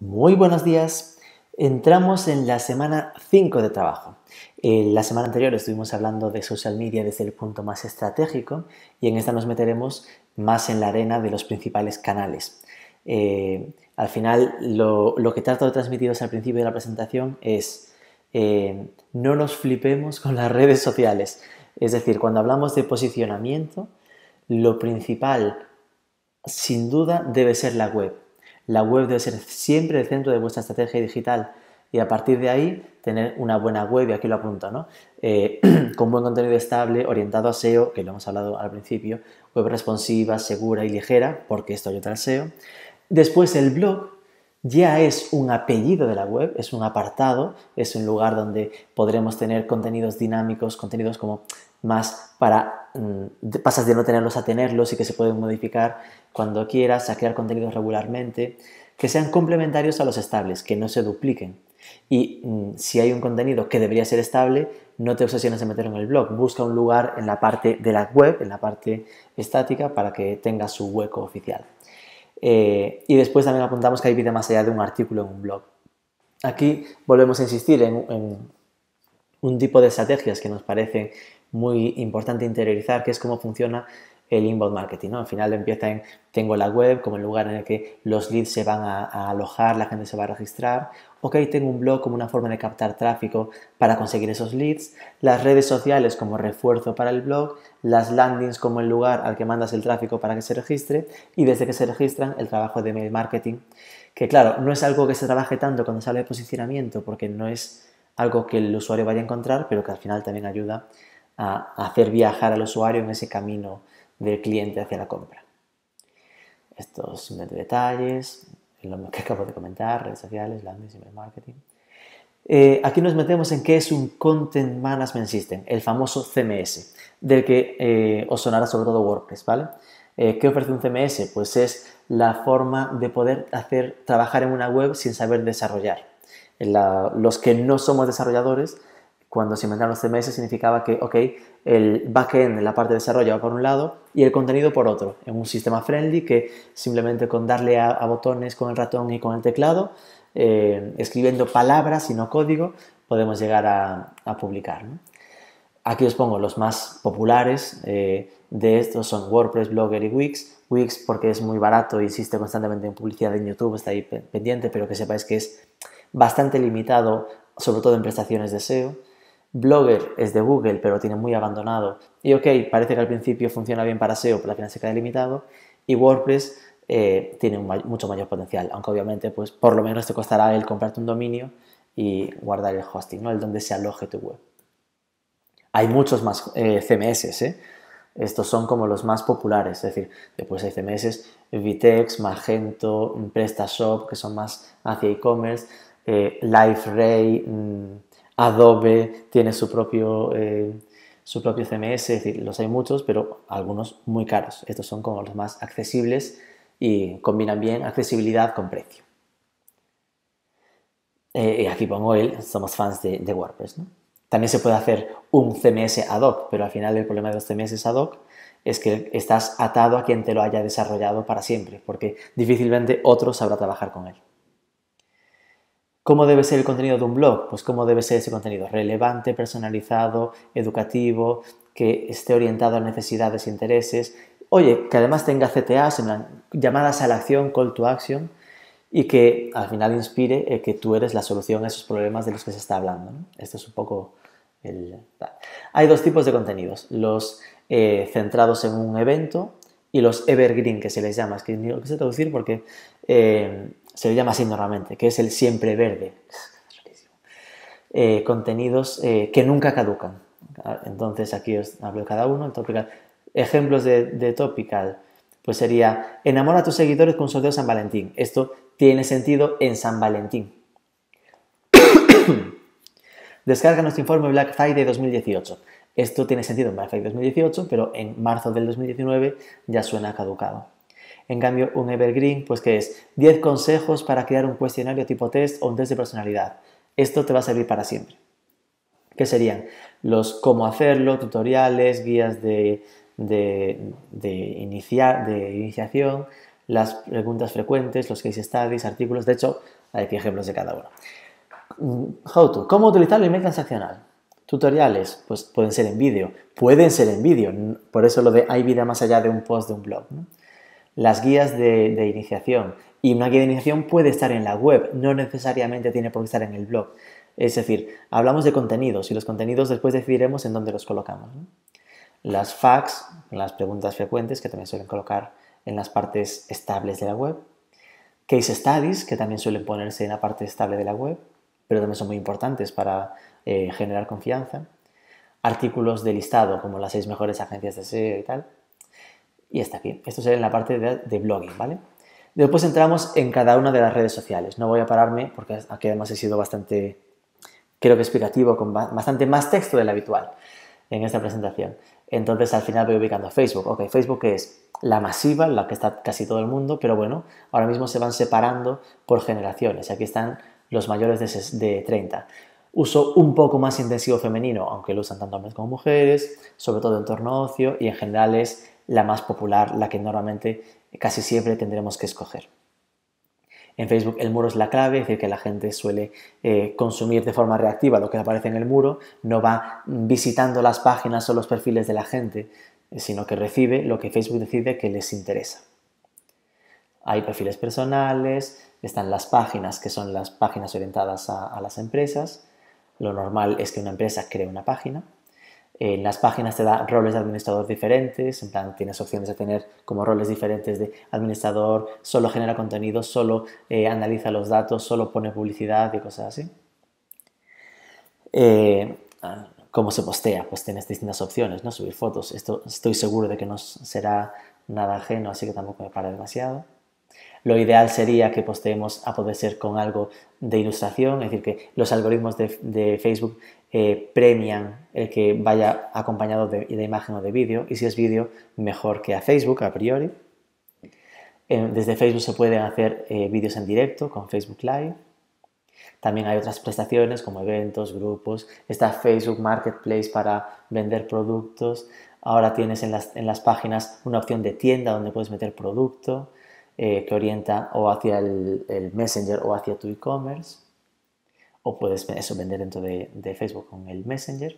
Muy buenos días. Entramos en la semana 5 de trabajo. Eh, la semana anterior estuvimos hablando de social media desde el punto más estratégico y en esta nos meteremos más en la arena de los principales canales. Eh, al final, lo, que trato de transmitiros al principio de la presentación es eh, no nos flipemos con las redes sociales. Es decir, cuando hablamos de posicionamiento, lo principal sin duda debe ser la web la web debe ser siempre el centro de vuestra estrategia digital y a partir de ahí tener una buena web, y aquí lo apunto, ¿no? Eh, con buen contenido estable, orientado a SEO, que lo hemos hablado al principio, web responsiva, segura y ligera, porque esto ayuda al SEO. Después el blog, ya es un apellido de la web, es un apartado, es un lugar donde podremos tener contenidos dinámicos, contenidos como más para mm, pasas de no tenerlos a tenerlos y que se pueden modificar cuando quieras, a crear contenidos regularmente, que sean complementarios a los estables, que no se dupliquen. Y mm, si hay un contenido que debería ser estable, no te obsesiones de meterlo en el blog, busca un lugar en la parte de la web, en la parte estática, para que tenga su hueco oficial. Eh, y después también apuntamos que hay vida más allá de un artículo en un blog. Aquí volvemos a insistir en, en un tipo de estrategias que nos parecen muy importante interiorizar, que es cómo funciona el inbound marketing. ¿no? Al final empieza en tengo la web como el lugar en el que los leads se van a, a, alojar, la gente se va a registrar. Ok, tengo un blog como una forma de captar tráfico para conseguir esos leads. Las redes sociales como refuerzo para el blog. Las landings como el lugar al que mandas el tráfico para que se registre. Y desde que se registran, el trabajo de mail marketing. Que claro, no es algo que se trabaje tanto cuando se de posicionamiento porque no es algo que el usuario vaya a encontrar, pero que al final también ayuda a hacer viajar al usuario en ese camino del cliente hacia la compra. Estos detalles, lo que acabo de comentar, redes sociales, landing, email marketing. Eh, aquí nos metemos en qué es un Content Management System, el famoso CMS, del que eh, os sonará sobre todo WordPress, ¿vale? Eh, ¿Qué ofrece un CMS? Pues es la forma de poder hacer, trabajar en una web sin saber desarrollar. los que no somos desarrolladores cuando se inventaron los CMS significaba que, ok, el backend, la parte de desarrollo por un lado y el contenido por otro, en un sistema friendly que simplemente con darle a, botones con el ratón y con el teclado, eh, escribiendo palabras y no código, podemos llegar a, publicar. Aquí os pongo los más populares eh, de estos son WordPress, Blogger y Wix. Wix porque es muy barato, y insiste constantemente en publicidad en YouTube, está ahí pendiente, pero que sepáis que es bastante limitado, sobre todo en prestaciones de SEO. Blogger es de Google, pero tiene muy abandonado. Y ok, parece que al principio funciona bien para SEO, pero al final se queda limitado. Y WordPress eh, tiene mucho mayor potencial, aunque obviamente, pues por lo menos te costará el comprarte un dominio y guardar el hosting, ¿no? El donde se aloje tu web. Hay muchos más eh, CMS, ¿eh? Estos son como los más populares, es decir, después hay CMS, Vitex, Magento, PrestaShop, que son más hacia e-commerce, LiveRay, mm, Adobe tiene su propio, eh, su propio CMS, es decir, los hay muchos, pero algunos muy caros. Estos son como los más accesibles y combinan bien accesibilidad con precio. Eh, y aquí pongo él, somos fans de, WordPress. También se puede hacer un CMS ad hoc, pero al final el problema de los CMS ad hoc es que estás atado a quien te lo haya desarrollado para siempre, porque difícilmente otro sabrá trabajar con él. ¿Cómo debe ser el contenido de un blog? Pues cómo debe ser ese contenido, relevante, personalizado, educativo, que esté orientado a necesidades e intereses. Oye, que además tenga CTAs, llamadas a la acción, call to action, y que al final inspire eh, que tú eres la solución a esos problemas de los que se está hablando. Esto es un poco el... Hay dos tipos de contenidos, los eh, centrados en un evento y los evergreen, que se les llama. Es que ni lo traducir porque... Eh, se llama así normalmente, que es el siempre verde. Eh, contenidos eh, que nunca caducan. Entonces aquí os hablo cada uno. topical. Ejemplos de, topical. Pues sería, enamora a tus seguidores con un sorteo San Valentín. Esto tiene sentido en San Valentín. Descarga nuestro informe Black Friday 2018. Esto tiene sentido en Black Friday 2018, pero en marzo del 2019 ya suena caducado. En cambio, un evergreen, pues que es 10 consejos para crear un cuestionario tipo test o un test de personalidad. Esto te va a servir para siempre. ¿Qué serían? Los cómo hacerlo, tutoriales, guías de, de, de iniciación, las preguntas frecuentes, los case studies, artículos. De hecho, hay aquí ejemplos de cada uno. Mm, how to. ¿Cómo utilizar el email transaccional? Tutoriales, pues pueden ser en vídeo, pueden ser en vídeo, por eso lo de hay vida más allá de un post de un blog las guías de, iniciación. Y una guía de iniciación puede estar en la web, no necesariamente tiene por qué estar en el blog. Es decir, hablamos de contenidos y los contenidos después decidiremos en dónde los colocamos. Las fax, las preguntas frecuentes que también suelen colocar en las partes estables de la web. Case studies, que también suelen ponerse en la parte estable de la web, pero también son muy importantes para eh, generar confianza. Artículos de listado, como las seis mejores agencias de SEO y tal. Y está aquí. Esto sería en la parte de, blogging, ¿vale? Después entramos en cada una de las redes sociales. No voy a pararme porque aquí además he sido bastante, creo que explicativo, con bastante más texto del habitual en esta presentación. Entonces al final voy ubicando Facebook. Ok, Facebook es la masiva, la que está casi todo el mundo, pero bueno, ahora mismo se van separando por generaciones. Aquí están los mayores de, de 30. Uso un poco más intensivo femenino, aunque lo usan tanto hombres como mujeres, sobre todo en torno a ocio y en general es la más popular, la que normalmente casi siempre tendremos que escoger. En Facebook el muro es la clave, es decir, que la gente suele eh, consumir de forma reactiva lo que aparece en el muro, no va visitando las páginas o los perfiles de la gente, sino que recibe lo que Facebook decide que les interesa. Hay perfiles personales, están las páginas, que son las páginas orientadas a las empresas. Lo normal es que una empresa cree una página en las páginas te da roles de administrador diferentes, en plan tienes opciones de tener como roles diferentes de administrador, solo genera contenido, solo eh, analiza los datos, solo pone publicidad y cosas así. Eh, ah, ¿Cómo se postea? Pues tienes distintas opciones, ¿no? Subir fotos. Esto estoy seguro de que no será nada ajeno, así que tampoco me para demasiado. Lo ideal sería que posteemos a poder ser con algo de ilustración, es decir, que los algoritmos de, Facebook eh, premian el que vaya acompañado de, imagen o de vídeo, y si es vídeo, mejor que a Facebook a priori. desde Facebook se pueden hacer eh, vídeos en directo con Facebook Live. También hay otras prestaciones como eventos, grupos. Está Facebook Marketplace para vender productos. Ahora tienes en las páginas una opción de tienda donde puedes meter producto que eh, orienta o hacia el, Messenger o hacia tu e-commerce. O puedes eso vender dentro de, Facebook con el Messenger.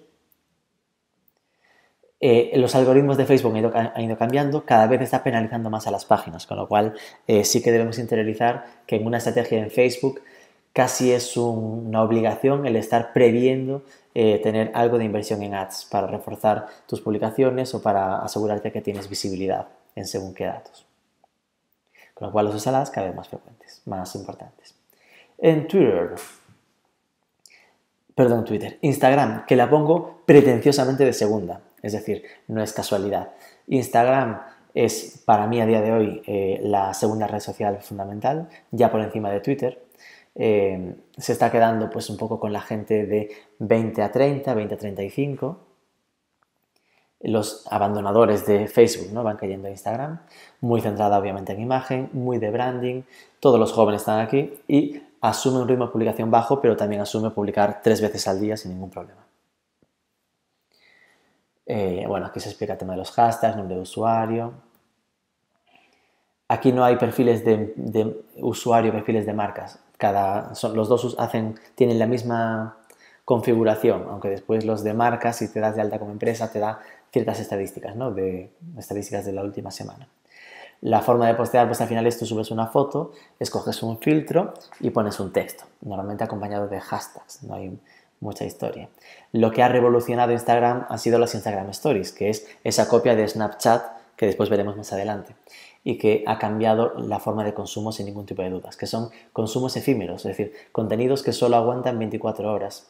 Eh, los algoritmos de Facebook han ido, cambiando, cada vez está penalizando más a las páginas, con lo cual eh, sí que debemos interiorizar que en una estrategia en Facebook casi es una obligación el estar previendo tener algo de inversión en ads para reforzar tus publicaciones o para asegurarte que tienes visibilidad en según qué datos. Con lo cual las usadas cada vez más frecuentes, más importantes. En Twitter, perdón, Twitter, Instagram, que la pongo pretenciosamente de segunda. Es decir, no es casualidad. Instagram es para mí a día de hoy eh, la segunda red social fundamental, ya por encima de Twitter. Eh, se está quedando pues un poco con la gente de 20 a 30, 20 a 35, los abandonadores de Facebook, ¿no? Van cayendo a Instagram, muy centrada obviamente en imagen, muy de branding, todos los jóvenes están aquí y asume un ritmo de publicación bajo, pero también asume publicar tres veces al día sin ningún problema. Eh, bueno, aquí se explica el tema de los hashtags, nombre de usuario. Aquí no hay perfiles de, de usuario, perfiles de marcas. Cada, son, los dos hacen, tienen la misma configuración, aunque después los de marcas, si te das de alta como empresa, te da ciertas estadísticas, ¿no? De estadísticas de la última semana. La forma de postear, pues al final es tú subes una foto, escoges un filtro y pones un texto, normalmente acompañado de hashtags, no hay mucha historia. Lo que ha revolucionado Instagram han sido las Instagram Stories, que es esa copia de Snapchat que después veremos más adelante y que ha cambiado la forma de consumo sin ningún tipo de dudas, que son consumos efímeros, es decir, contenidos que solo aguantan 24 horas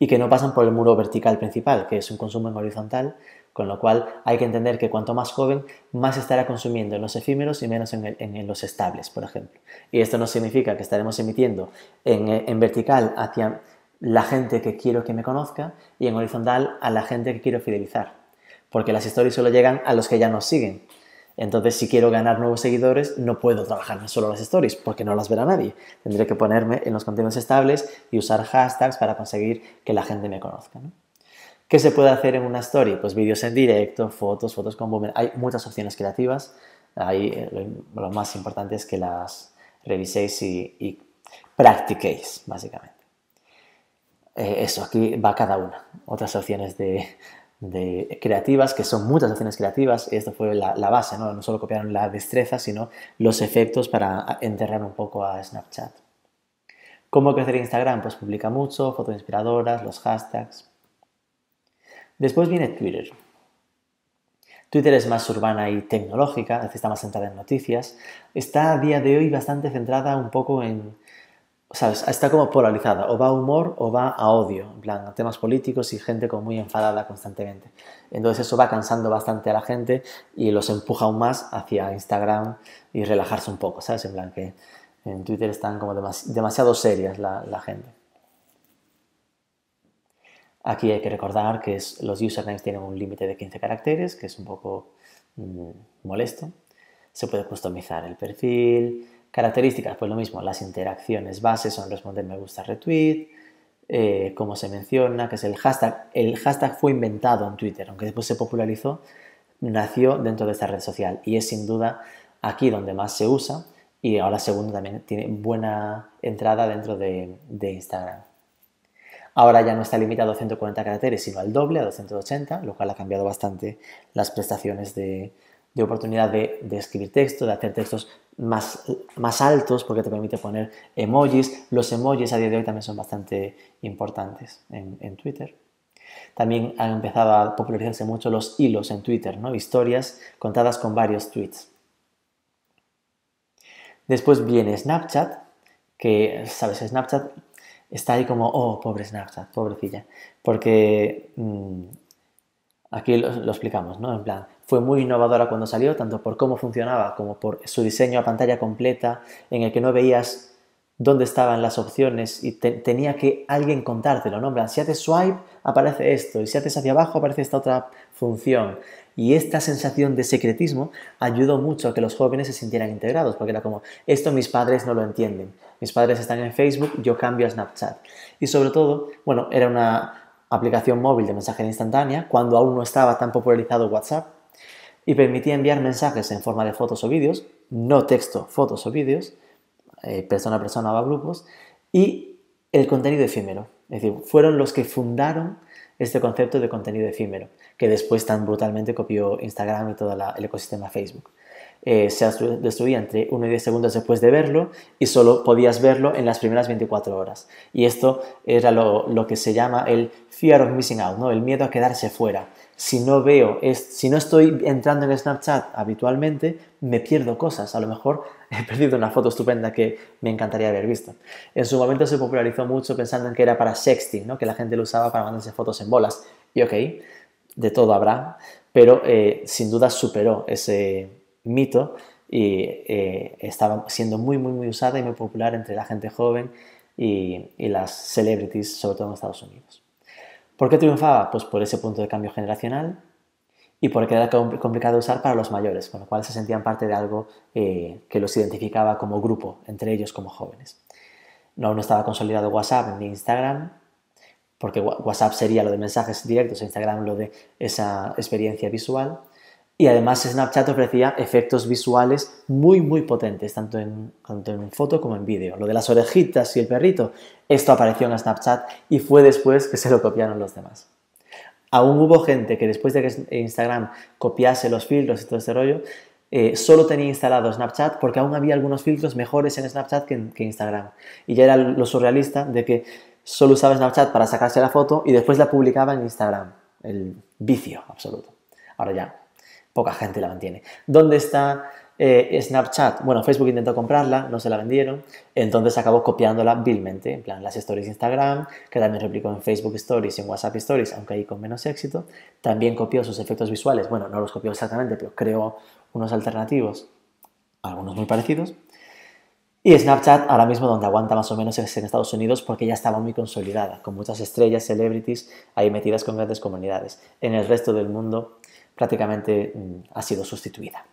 y que no pasan por el muro vertical principal, que es un consumo en horizontal con lo cual hay que entender que cuanto más joven, más estará consumiendo en los efímeros y menos en, los estables, por ejemplo. Y esto no significa que estaremos emitiendo eh, en, vertical hacia la gente que quiero que me conozca y en horizontal a la gente que quiero fidelizar. Porque las stories solo llegan a los que ya nos siguen. Entonces, si quiero ganar nuevos seguidores, no puedo trabajar solo las stories porque no las verá nadie. Tendré que ponerme en los contenidos estables y usar hashtags para conseguir que la gente me conozca. ¿Qué se puede hacer en una story? Pues vídeos en directo, fotos, fotos con boomerang. Hay muchas opciones creativas. Ahí eh, lo, más importante es que las reviséis y, practiquéis, básicamente. Eh, eso, aquí va cada una. Otras opciones de, creativas, que son muchas opciones creativas, y esto fue la, base, ¿no? no solo copiaron la destreza, sino los efectos para enterrar un poco a Snapchat. ¿Cómo crecer Instagram? Pues publica mucho, fotos inspiradoras, los hashtags. Después viene Twitter. Twitter es más urbana y tecnológica, está más centrada en noticias. Está a día de hoy bastante centrada un poco en, ¿sabes? Está como polarizada, o va a humor o va a odio, en plan, temas políticos y gente como muy enfadada constantemente. Entonces eso va cansando bastante a la gente y los empuja aún más hacia Instagram y relajarse un poco, ¿sabes? En plan que en Twitter están como demasiado serias la gente. Aquí hay que recordar que los usernames tienen un límite de 15 caracteres, que es un poco mm, molesto. Se puede customizar el perfil. Características, pues lo mismo, las interacciones bases son responder me gusta, retweet, eh, como se menciona, que es el hashtag. El hashtag fue inventado en Twitter, aunque después se popularizó, nació dentro de esta red social y es sin duda aquí donde más se usa y ahora segundo también tiene buena entrada dentro de Instagram. Ahora ya no está limitado a 140 caracteres, sino al doble, a 280, lo cual ha cambiado bastante las prestaciones de, oportunidad de, escribir texto, de hacer textos más, más altos, porque te permite poner emojis. Los emojis a día de hoy también son bastante importantes en, Twitter. También han empezado a popularizarse mucho los hilos en Twitter, ¿no? historias contadas con varios tweets. Después viene Snapchat, que, ¿sabes? Snapchat está ahí como, oh, pobre Snapchat, pobrecilla. Porque mm, aquí lo, explicamos, ¿no? En plan, fue muy innovadora cuando salió, tanto por cómo funcionaba como por su diseño a pantalla completa, en el que no veías dónde estaban las opciones y tenía que alguien contártelo, ¿no? En plan, si haces swipe, aparece esto, y si haces hacia abajo, aparece esta otra función. Y esta sensación de secretismo ayudó mucho a que los jóvenes se sintieran integrados, porque era como, esto mis padres no lo entienden, mis padres están en Facebook, yo cambio a Snapchat. Y sobre todo, bueno, era una aplicación móvil de mensajería instantánea cuando aún no estaba tan popularizado WhatsApp y permitía enviar mensajes en forma de fotos o vídeos, no texto, fotos o vídeos, eh, persona a persona o a grupos, y el contenido efímero. Es decir, fueron los que fundaron este concepto de contenido efímero, que después tan brutalmente copió Instagram y todo el ecosistema Facebook. Eh, se destruía entre 1 y 10 segundos después de verlo y solo podías verlo en las primeras 24 horas. Y esto era lo, que se llama el fear of missing out, ¿no? el miedo a quedarse fuera. Si no veo, es, si no estoy entrando en Snapchat habitualmente, me pierdo cosas. A lo mejor he perdido una foto estupenda que me encantaría haber visto. En su momento se popularizó mucho pensando en que era para sexting, ¿no? que la gente lo usaba para mandarse fotos en bolas. Y ok, de todo habrá, pero eh, sin duda superó ese, mito y eh, estaba siendo muy, muy, muy usada y muy popular entre la gente joven y, las celebrities, sobre todo en Estados Unidos. ¿Por qué triunfaba? Pues por ese punto de cambio generacional y porque era complicado usar para los mayores, con lo cual se sentían parte de algo eh, que los identificaba como grupo, entre ellos como jóvenes. No, no estaba consolidado WhatsApp ni Instagram, porque WhatsApp sería lo de mensajes directos, Instagram lo de esa experiencia visual y además Snapchat ofrecía efectos visuales muy muy potentes, tanto en, tanto en foto como en vídeo. Lo de las orejitas y el perrito, esto apareció en Snapchat y fue después que se lo copiaron los demás. Aún hubo gente que después de que Instagram copiase los filtros y todo ese rollo, eh, solo tenía instalado Snapchat porque aún había algunos filtros mejores en Snapchat que en que Instagram. Y ya era lo surrealista de que solo usaba Snapchat para sacarse la foto y después la publicaba en Instagram. El vicio absoluto. Ahora ya, poca gente la mantiene. ¿Dónde está eh, Snapchat? Bueno, Facebook intentó comprarla, no se la vendieron, entonces acabó copiándola vilmente, en plan las stories de Instagram, que también replicó en Facebook Stories y en WhatsApp Stories, aunque ahí con menos éxito. También copió sus efectos visuales, bueno, no los copió exactamente, pero creó unos alternativos, algunos muy parecidos. Y Snapchat ahora mismo donde aguanta más o menos es en Estados Unidos porque ya estaba muy consolidada, con muchas estrellas, celebrities ahí metidas con grandes comunidades. En el resto del mundo prácticamente mm, ha sido sustituida.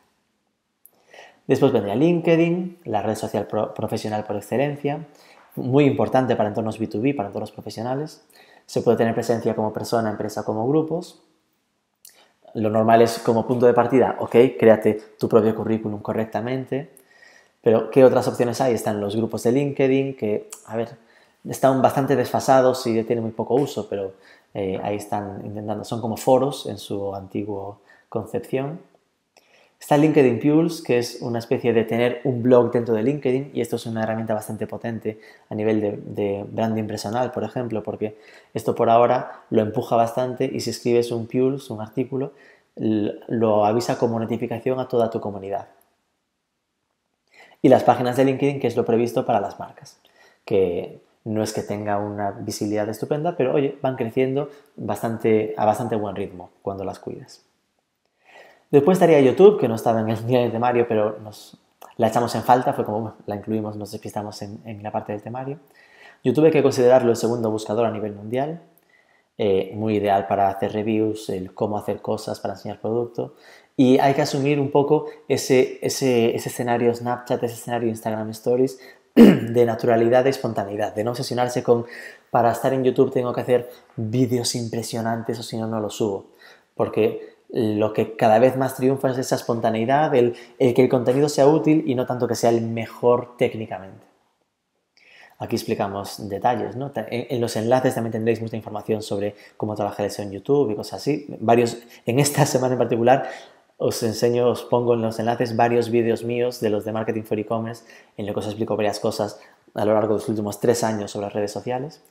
Después vendría LinkedIn, la red social profesional por excelencia, muy importante para entornos B2B, para entornos profesionales. Se puede tener presencia como persona, empresa, como grupos. Lo normal es como punto de partida, ok, créate tu propio currículum correctamente. Pero, ¿qué otras opciones hay? Están los grupos de LinkedIn, que, a ver, están bastante desfasados y tienen muy poco uso, pero eh, ahí están intentando, son como foros en su antigua concepción. Está LinkedIn Pulse, que es una especie de tener un blog dentro de LinkedIn, y esto es una herramienta bastante potente a nivel de, de branding personal, por ejemplo, porque esto por ahora lo empuja bastante y si escribes un Pulse, un artículo, lo avisa como notificación a toda tu comunidad. Y las páginas de LinkedIn, que es lo previsto para las marcas, que no es que tenga una visibilidad estupenda, pero oye, van creciendo bastante, a bastante buen ritmo cuando las cuidas. Después estaría YouTube, que no estaba en el día de temario, pero nos la echamos en falta, fue como la incluimos, nos despistamos en, la parte del temario. YouTube hay que considerarlo el segundo buscador a nivel mundial, eh, muy ideal para hacer reviews, el cómo hacer cosas, para enseñar producto. Y hay que asumir un poco ese, ese, ese escenario Snapchat, ese escenario Instagram Stories, de naturalidad, de espontaneidad, de no obsesionarse con para estar en YouTube tengo que hacer vídeos impresionantes o si no, no los subo. Porque lo que cada vez más triunfa es esa espontaneidad, el, que el contenido sea útil y no tanto que sea el mejor técnicamente. Aquí explicamos detalles, En, los enlaces también tendréis mucha información sobre cómo trabajar eso en YouTube y cosas así. Varios, en esta semana en particular os enseño, os pongo en los enlaces varios vídeos míos de los de Marketing for E-Commerce, en los que os explico varias cosas a lo largo de los últimos tres años sobre las redes sociales,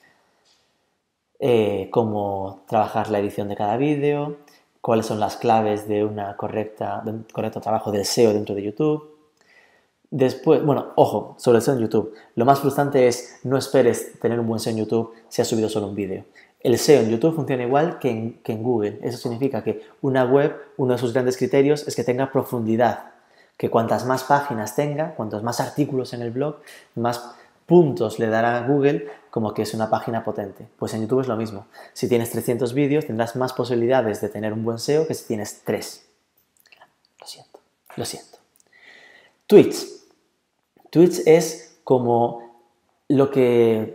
eh, cómo trabajar la edición de cada vídeo, cuáles son las claves de, una correcta, un correcto trabajo del SEO dentro de YouTube. Después, bueno, ojo, sobre el SEO en YouTube. Lo más frustrante es no esperes tener un buen SEO en YouTube si has subido solo un vídeo. El SEO en YouTube funciona igual que en, Google. Eso significa que una web, uno de sus grandes criterios es que tenga profundidad, que cuantas más páginas tenga, cuantos más artículos en el blog, más puntos le dará a Google como que es una página potente. Pues en YouTube es lo mismo. Si tienes 300 vídeos, tendrás más posibilidades de tener un buen SEO que si tienes 3. Lo siento, lo siento. Twitch. Twitch es como lo que...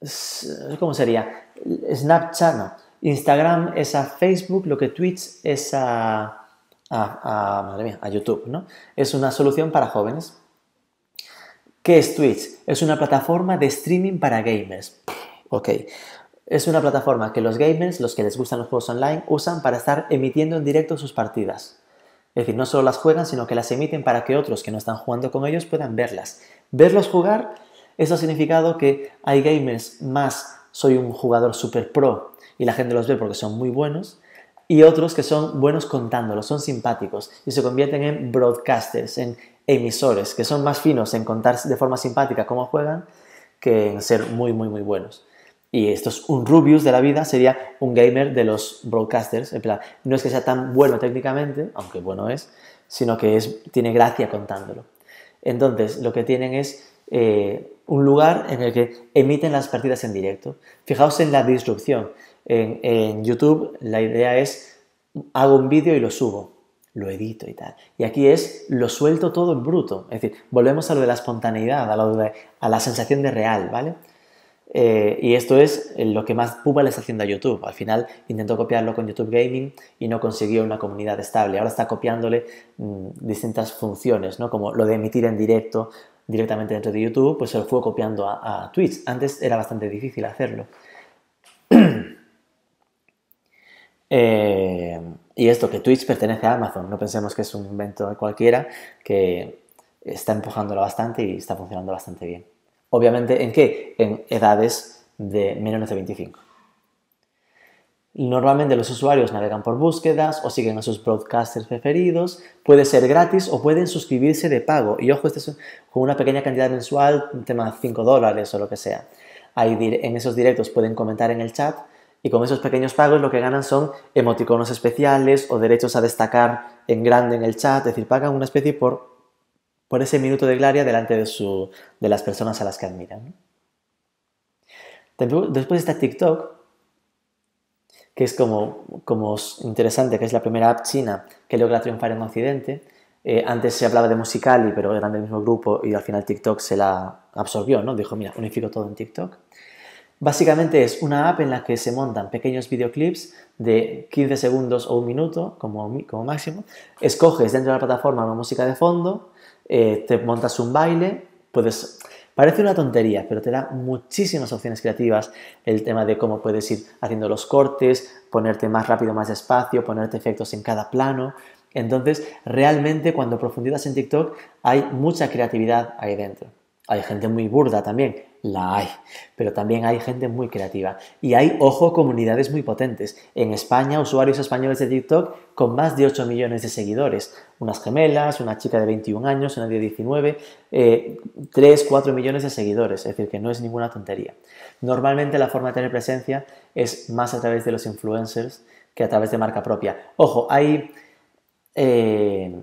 Mm, ¿Cómo sería? Snapchat Instagram es a Facebook, lo que Twitch es a, madre mía, a YouTube, ¿no? Es una solución para jóvenes. ¿Qué es Twitch? Es una plataforma de streaming para gamers. Ok. Es una plataforma que los gamers, los que les gustan los juegos online, usan para estar emitiendo en directo sus partidas. Es decir, no solo las juegan, sino que las emiten para que otros que no están jugando con ellos puedan verlas. Verlos jugar, eso ha significado que hay gamers más soy un jugador super pro y la gente los ve porque son muy buenos, y otros que son buenos contándolos, son simpáticos y se convierten en broadcasters, en emisores, que son más finos en contar de forma simpática cómo juegan que en ser muy, muy, muy buenos. Y esto es un Rubius de la vida, sería un gamer de los broadcasters. En plan, no es que sea tan bueno técnicamente, aunque bueno es, sino que es, tiene gracia contándolo. Entonces, lo que tienen es eh, un lugar en el que emiten las partidas en directo. Fijaos en la disrupción. En, YouTube la idea es hago un vídeo y lo subo, lo edito y tal. Y aquí es lo suelto todo en bruto. Es decir, volvemos a lo de la espontaneidad, a, la sensación de real, ¿vale? Eh, y esto es lo que más pupa le está haciendo a YouTube. Al final intentó copiarlo con YouTube Gaming y no consiguió una comunidad estable. Ahora está copiándole mm, distintas funciones, ¿no? como lo de emitir en directo, directamente dentro de YouTube, pues se lo fue copiando a, Twitch. Antes era bastante difícil hacerlo. Eh, y esto, que Twitch pertenece a Amazon, no pensemos que es un invento cualquiera, que está empujándolo bastante y está funcionando bastante bien. Obviamente, ¿en qué? En edades de menos de 25. Normalmente los usuarios navegan por búsquedas o siguen a sus broadcasters preferidos. Puede ser gratis o pueden suscribirse de pago. Y ojo, este es con una pequeña cantidad mensual, un tema de 5 dólares o lo que sea. en esos directos pueden comentar en el chat y con esos pequeños pagos lo que ganan son emoticonos especiales o derechos a destacar en grande en el chat. Es decir, pagan una especie por, ese minuto de gloria delante de, de las personas a las que admiran. Después está TikTok, que es como, como interesante, que es la primera app china que logra triunfar en Occidente. Eh, antes se hablaba de Musicali, pero eran del mismo grupo y al final TikTok se la absorbió, ¿no? Dijo, mira, unifico todo en TikTok. Básicamente es una app en la que se montan pequeños videoclips de 15 segundos o un minuto como, como máximo. Escoges dentro de la plataforma una música de fondo, eh, te montas un baile, puedes Parece una tontería, pero te da muchísimas opciones creativas el tema de cómo puedes ir haciendo los cortes, ponerte más rápido, más despacio, ponerte efectos en cada plano. Entonces, realmente cuando profundizas en TikTok hay mucha creatividad ahí dentro. Hay gente muy burda también, la hay, pero también hay gente muy creativa. Y hay, ojo, comunidades muy potentes. En España, usuarios españoles de TikTok con más de 8 millones de seguidores. Unas gemelas, una chica de 21 años, una de 19, 3, 4 millones de seguidores. Es decir, que no es ninguna tontería. Normalmente la forma de tener presencia es más a través de los influencers que a través de marca propia. Ojo, hay... Eh,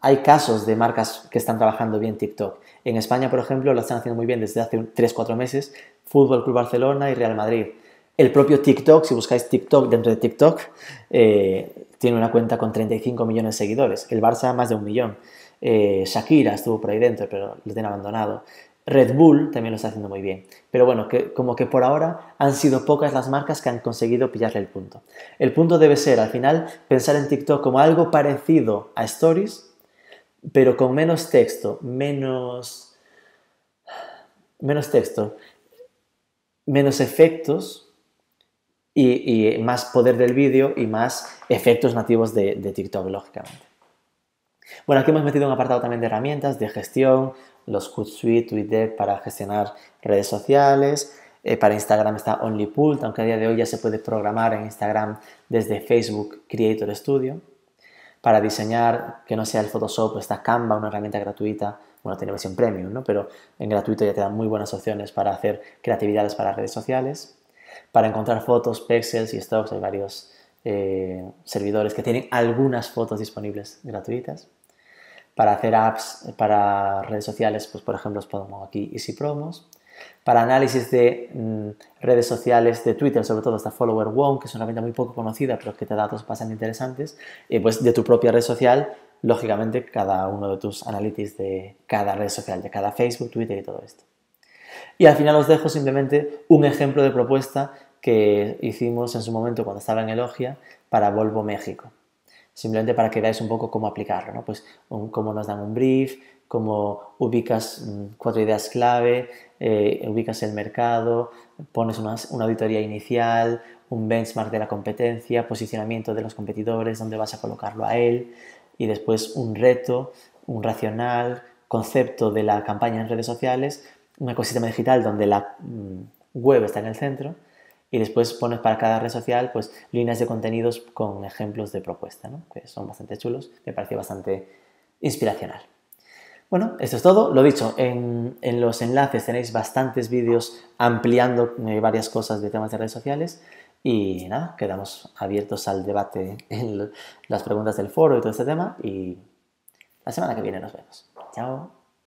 hay casos de marcas que están trabajando bien TikTok. En España, por ejemplo, lo están haciendo muy bien desde hace 3-4 meses, Fútbol Club Barcelona y Real Madrid. El propio TikTok, si buscáis TikTok dentro de TikTok, eh, tiene una cuenta con 35 millones de seguidores. El Barça más de un millón. Eh, Shakira estuvo por ahí dentro, pero lo tienen abandonado. Red Bull también lo está haciendo muy bien. Pero bueno, que, como que por ahora han sido pocas las marcas que han conseguido pillarle el punto. El punto debe ser, al final, pensar en TikTok como algo parecido a Stories, pero con menos texto, menos, texto, menos efectos y, más poder del vídeo y más efectos nativos de, TikTok, lógicamente. Bueno, aquí hemos metido un apartado también de herramientas de gestión, los Hootsuite, Twitter para gestionar redes sociales. Eh, para Instagram está OnlyPult, aunque a día de hoy ya se puede programar en Instagram desde Facebook Creator Studio para diseñar que no sea el Photoshop, esta Canva, una herramienta gratuita, bueno, tiene versión premium, ¿no? Pero en gratuito ya te dan muy buenas opciones para hacer creatividades para redes sociales. Para encontrar fotos, pexels y stocks, hay varios eh, servidores que tienen algunas fotos disponibles gratuitas. Para hacer apps para redes sociales, pues por ejemplo os pongo aquí Easy Promos para análisis de mm, redes sociales, de Twitter, sobre todo esta Follower One, que es una herramienta muy poco conocida, pero que te da datos bastante interesantes, y pues de tu propia red social, lógicamente cada uno de tus análisis de cada red social, de cada Facebook, Twitter y todo esto. Y al final os dejo simplemente un ejemplo de propuesta que hicimos en su momento cuando estaba en Elogia para Volvo México. Simplemente para que veáis un poco cómo aplicarlo, ¿no? Pues cómo nos dan un brief, como ubicas mm, cuatro ideas clave, eh, ubicas el mercado, pones una, auditoría inicial, un benchmark de la competencia, posicionamiento de los competidores, dónde vas a colocarlo a él, y después un reto, un racional, concepto de la campaña en redes sociales, un ecosistema digital donde la mm, web está en el centro, y después pones para cada red social pues líneas de contenidos con ejemplos de propuesta, que son bastante chulos, me pareció bastante inspiracional. Bueno, esto es todo. Lo dicho, en, los enlaces tenéis bastantes vídeos ampliando eh, varias cosas de temas de redes sociales. Y nada, quedamos abiertos al debate en las preguntas del foro y todo este tema. Y la semana que viene nos vemos. Chao.